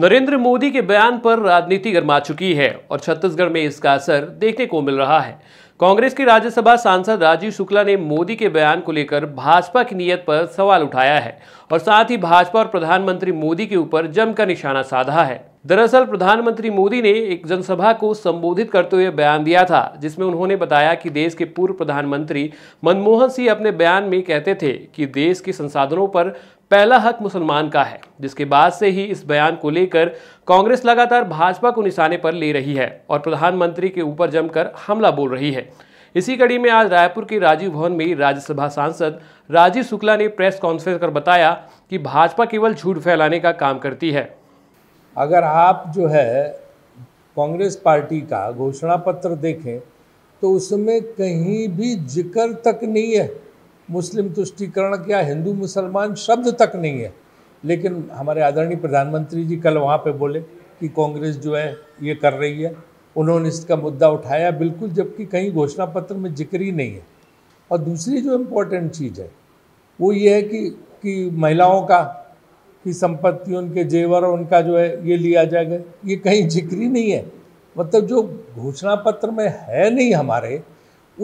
नरेंद्र मोदी के बयान पर राजनीति गर्मा चुकी है और छत्तीसगढ़ में इसका असर देखने को मिल रहा है कांग्रेस के राज्यसभा सांसद राजीव शुक्ला ने मोदी के बयान को लेकर भाजपा की नीयत पर सवाल उठाया है और साथ ही भाजपा और प्रधानमंत्री मोदी के ऊपर जमकर निशाना साधा है दरअसल प्रधानमंत्री मोदी ने एक जनसभा को संबोधित करते हुए बयान दिया था जिसमें उन्होंने बताया कि देश के पूर्व प्रधानमंत्री मनमोहन सिंह अपने बयान में कहते थे कि देश के संसाधनों पर पहला हक मुसलमान का है जिसके बाद से ही इस बयान को लेकर कांग्रेस लगातार भाजपा को निशाने पर ले रही है और प्रधानमंत्री के ऊपर जमकर हमला बोल रही है इसी कड़ी में आज रायपुर के राजीव भवन में राज्यसभा सांसद राजीव शुक्ला ने प्रेस कॉन्फ्रेंस कर बताया कि भाजपा केवल झूठ फैलाने का काम करती है अगर आप जो है कांग्रेस पार्टी का घोषणा पत्र देखें तो उसमें कहीं भी जिक्र तक नहीं है मुस्लिम तुष्टिकरण क्या हिंदू मुसलमान शब्द तक नहीं है लेकिन हमारे आदरणीय प्रधानमंत्री जी कल वहाँ पे बोले कि कांग्रेस जो है ये कर रही है उन्होंने इसका मुद्दा उठाया बिल्कुल जबकि कहीं घोषणा पत्र में जिक्र ही नहीं है और दूसरी जो इम्पोर्टेंट चीज़ है वो ये है कि कि महिलाओं का की संपत्ति उनके जेवर उनका जो है ये लिया जाएगा ये कहीं जिक्र ही नहीं है मतलब जो घोषणा पत्र में है नहीं हमारे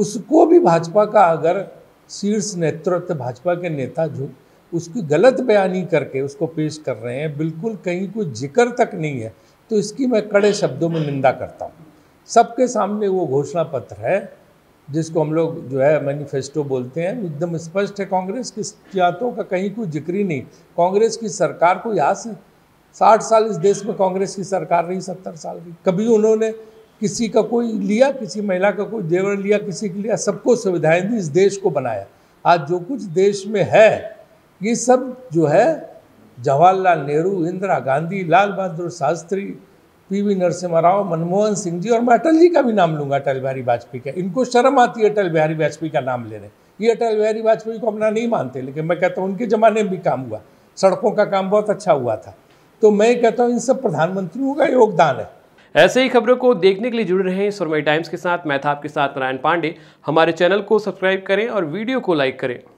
उसको भी भाजपा का अगर शीर्ष नेतृत्व भाजपा के नेता जो उसकी गलत बयानी करके उसको पेश कर रहे हैं बिल्कुल कहीं कोई जिक्र तक नहीं है तो इसकी मैं कड़े शब्दों में निंदा करता हूँ सबके सामने वो घोषणा पत्र है जिसको हम लोग जो है मैनिफेस्टो बोलते हैं एकदम स्पष्ट है कांग्रेस की जातों का कहीं कोई जिक्र ही नहीं कांग्रेस की सरकार को याद से साठ साल इस देश में कांग्रेस की सरकार रही सत्तर साल की कभी उन्होंने किसी का कोई लिया किसी महिला का कोई जेवर लिया किसी के लिया सबको सुविधाएं दी इस देश को बनाया आज जो कुछ देश में है ये सब जो है जवाहरलाल नेहरू इंदिरा गांधी लाल बहादुर शास्त्री पी वी नरसिम्हा राव मनमोहन सिंह जी और मैं अटल जी का भी नाम लूँगा अटल बिहारी वाजपेयी का इनको शर्म आती है अटल बिहारी वाजपेयी का नाम लेने ये अटल बिहारी वाजपेयी को अपना नहीं मानते लेकिन मैं कहता हूँ उनके ज़माने में भी काम हुआ सड़कों का काम बहुत अच्छा हुआ था तो मैं कहता हूँ इन सब प्रधानमंत्रियों का योगदान है ऐसे ही खबरों को देखने के लिए जुड़े रहें सुरमई टाइम्स के साथ मैं था आपके साथ नारायण पांडे हमारे चैनल को सब्सक्राइब करें और वीडियो को लाइक करें